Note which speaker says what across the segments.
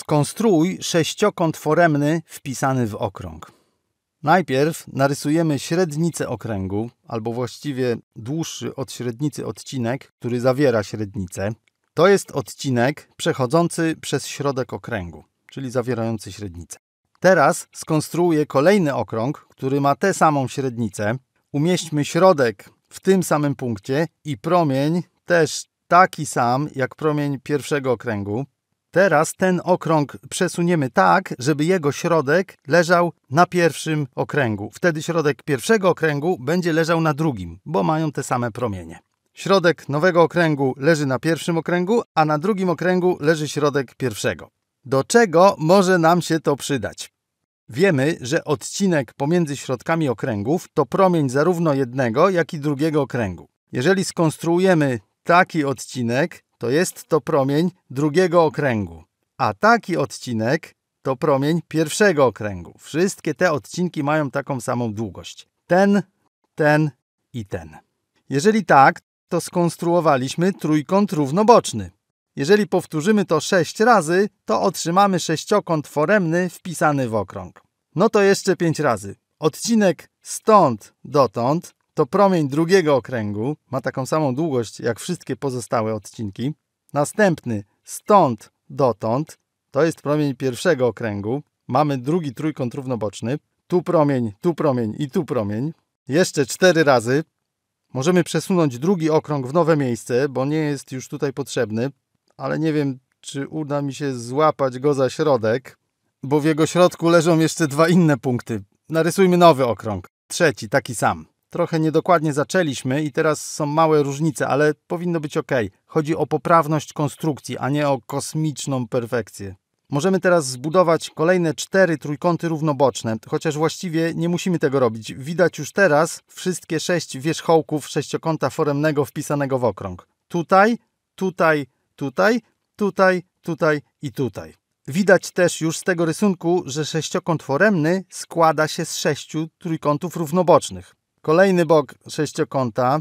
Speaker 1: Skonstruuj sześciokąt foremny wpisany w okrąg. Najpierw narysujemy średnicę okręgu, albo właściwie dłuższy od średnicy odcinek, który zawiera średnicę. To jest odcinek przechodzący przez środek okręgu, czyli zawierający średnicę. Teraz skonstruuję kolejny okrąg, który ma tę samą średnicę. Umieśćmy środek w tym samym punkcie i promień też taki sam jak promień pierwszego okręgu. Teraz ten okrąg przesuniemy tak, żeby jego środek leżał na pierwszym okręgu. Wtedy środek pierwszego okręgu będzie leżał na drugim, bo mają te same promienie. Środek nowego okręgu leży na pierwszym okręgu, a na drugim okręgu leży środek pierwszego. Do czego może nam się to przydać? Wiemy, że odcinek pomiędzy środkami okręgów to promień zarówno jednego, jak i drugiego okręgu. Jeżeli skonstruujemy taki odcinek, to jest to promień drugiego okręgu, a taki odcinek to promień pierwszego okręgu. Wszystkie te odcinki mają taką samą długość. Ten, ten i ten. Jeżeli tak, to skonstruowaliśmy trójkąt równoboczny. Jeżeli powtórzymy to sześć razy, to otrzymamy sześciokąt foremny wpisany w okrąg. No to jeszcze pięć razy. Odcinek stąd dotąd to promień drugiego okręgu ma taką samą długość jak wszystkie pozostałe odcinki. Następny stąd dotąd to jest promień pierwszego okręgu. Mamy drugi trójkąt równoboczny. Tu promień, tu promień i tu promień. Jeszcze cztery razy. Możemy przesunąć drugi okrąg w nowe miejsce, bo nie jest już tutaj potrzebny, ale nie wiem, czy uda mi się złapać go za środek, bo w jego środku leżą jeszcze dwa inne punkty. Narysujmy nowy okrąg, trzeci, taki sam trochę niedokładnie zaczęliśmy i teraz są małe różnice, ale powinno być ok. Chodzi o poprawność konstrukcji, a nie o kosmiczną perfekcję. Możemy teraz zbudować kolejne cztery trójkąty równoboczne, chociaż właściwie nie musimy tego robić. Widać już teraz wszystkie sześć wierzchołków sześciokąta foremnego wpisanego w okrąg. Tutaj, tutaj, tutaj, tutaj, tutaj i tutaj. Widać też już z tego rysunku, że sześciokąt foremny składa się z sześciu trójkątów równobocznych. Kolejny bok sześciokąta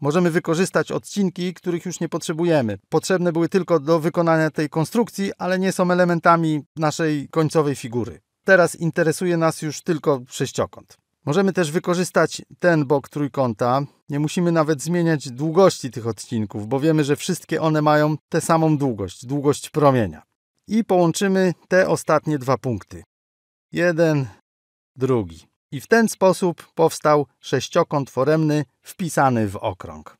Speaker 1: możemy wykorzystać odcinki, których już nie potrzebujemy. Potrzebne były tylko do wykonania tej konstrukcji, ale nie są elementami naszej końcowej figury. Teraz interesuje nas już tylko sześciokąt. Możemy też wykorzystać ten bok trójkąta. Nie musimy nawet zmieniać długości tych odcinków, bo wiemy, że wszystkie one mają tę samą długość, długość promienia. I połączymy te ostatnie dwa punkty. Jeden, drugi i w ten sposób powstał sześciokąt foremny wpisany w okrąg.